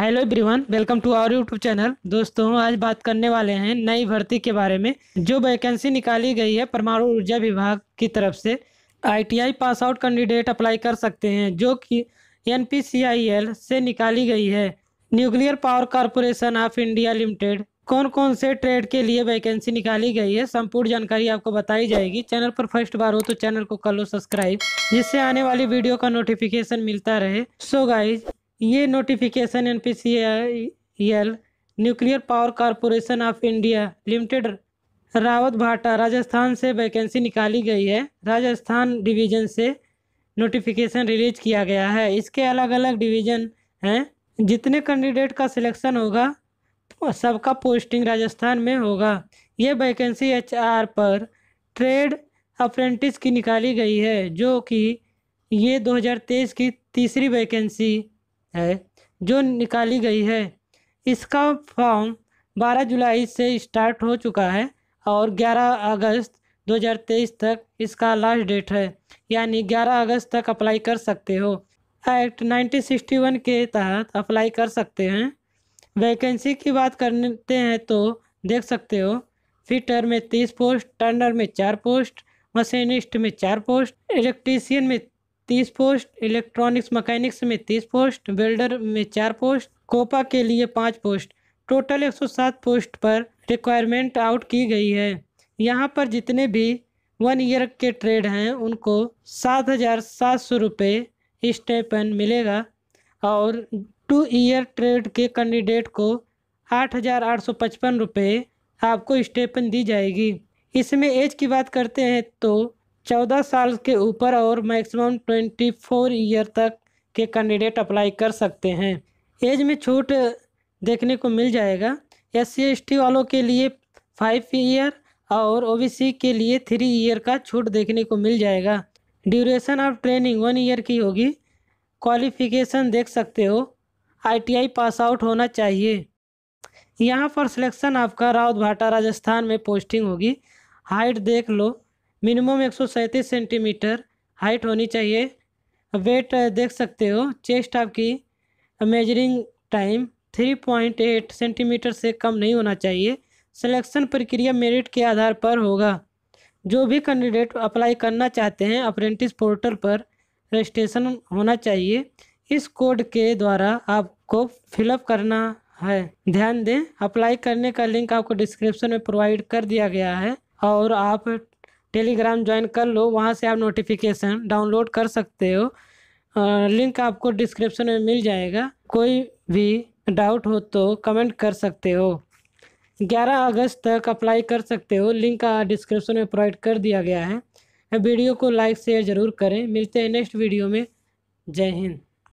hello everyone welcome to our YouTube channel दोस्तों आज बात करने वाले हैं नई भर्ती के बारे में जो वैकेंसी निकाली गई है परमाणु ऊर्जा विभाग की तरफ से ITI pass out candidate apply कर सकते हैं जो कि एनपीसीआईएल से निकाली गई है nuclear power corporation of India limited कौन कौन से ट्रेड के लिए वैकेंसी निकाली गई है संपूर्ण जानकारी आपको बताई जाएगी चैनल पर फर्स्ट बार हो तो चैनल को कर लो सब्सक्राइब जिससे आने वाली वीडियो का नोटिफिकेशन मिलता रहे सो so गाइज ये notification N P C L nuclear power corporation of India limited Rawat Bhata Rajasthan से वैकेंसी निकाली गई है राजस्थान डिवीजन से नोटिफिकेशन रिलीज किया गया है इसके अलग अलग डिवीजन हैं जितने कैंडिडेट का सिलेक्शन होगा तो सबका पोस्टिंग राजस्थान में होगा ये वैकेंसी एचआर पर ट्रेड अप्रेंटिस की निकाली गई है जो कि ये 2023 की तीसरी वैकेंसी है जो निकाली गई है इसका फॉर्म 12 जुलाई से स्टार्ट हो चुका है और 11 अगस्त 2023 तक इसका लास्ट डेट है यानी 11 अगस्त तक अप्लाई कर सकते हो एक्ट 1961 के तहत अप्लाई कर सकते हैं वैकेंसी की बात करते हैं तो देख सकते हो फिटर में तीस पोस्ट टर्नर में चार पोस्ट मशीनिस्ट में चार पोस्ट इलेक्ट्रीशियन में तीस पोस्ट इलेक्ट्रॉनिक्स मकैनिक्स में तीस पोस्ट वेल्डर में चार पोस्ट कोपा के लिए पाँच पोस्ट टोटल एक सौ सात पोस्ट पर रिक्वायरमेंट आउट की गई है यहाँ पर जितने भी वन ईयर के ट्रेड हैं उनको सात हजार सात सौ रुपये स्टेपन मिलेगा और टू ईयर ट्रेड के कैंडिडेट को आठ हजार आठ सौ पचपन रुपये आपको स्टेपन दी जाएगी इसमें एज की बात करते हैं तो चौदह साल के ऊपर और मैक्सिमम ट्वेंटी फोर ईयर तक के कैंडिडेट अप्लाई कर सकते हैं एज में छूट देखने को मिल जाएगा एस सी वालों के लिए फाइव ईयर और ओ के लिए थ्री ईयर का छूट देखने को मिल जाएगा duration of training one year की होगी क्वालिफिकेशन देख सकते हो आईटीआई पास आउट होना चाहिए यहाँ पर सिलेक्शन आपका राउत भाटा राजस्थान में पोस्टिंग होगी हाइट देख लो मिनिमम एक सेंटीमीटर हाइट होनी चाहिए वेट देख सकते हो चेस्ट आपकी मेजरिंग टाइम 3.8 सेंटीमीटर से कम नहीं होना चाहिए सिलेक्शन प्रक्रिया मेरिट के आधार पर होगा जो भी कैंडिडेट अप्लाई करना चाहते हैं अप्रेंटिस पोर्टल पर रजिस्ट्रेशन होना चाहिए इस कोड के द्वारा आपको फिलअप करना है ध्यान दें अप्लाई करने का लिंक आपको डिस्क्रिप्शन में प्रोवाइड कर दिया गया है और आप टेलीग्राम ज्वाइन कर लो वहाँ से आप नोटिफिकेशन डाउनलोड कर सकते हो लिंक आपको डिस्क्रिप्शन में मिल जाएगा कोई भी डाउट हो तो कमेंट कर सकते हो 11 अगस्त तक अप्लाई कर सकते हो लिंक का डिस्क्रिप्शन में प्रोवाइड कर दिया गया है वीडियो को लाइक शेयर ज़रूर करें मिलते हैं नेक्स्ट वीडियो में जय हिंद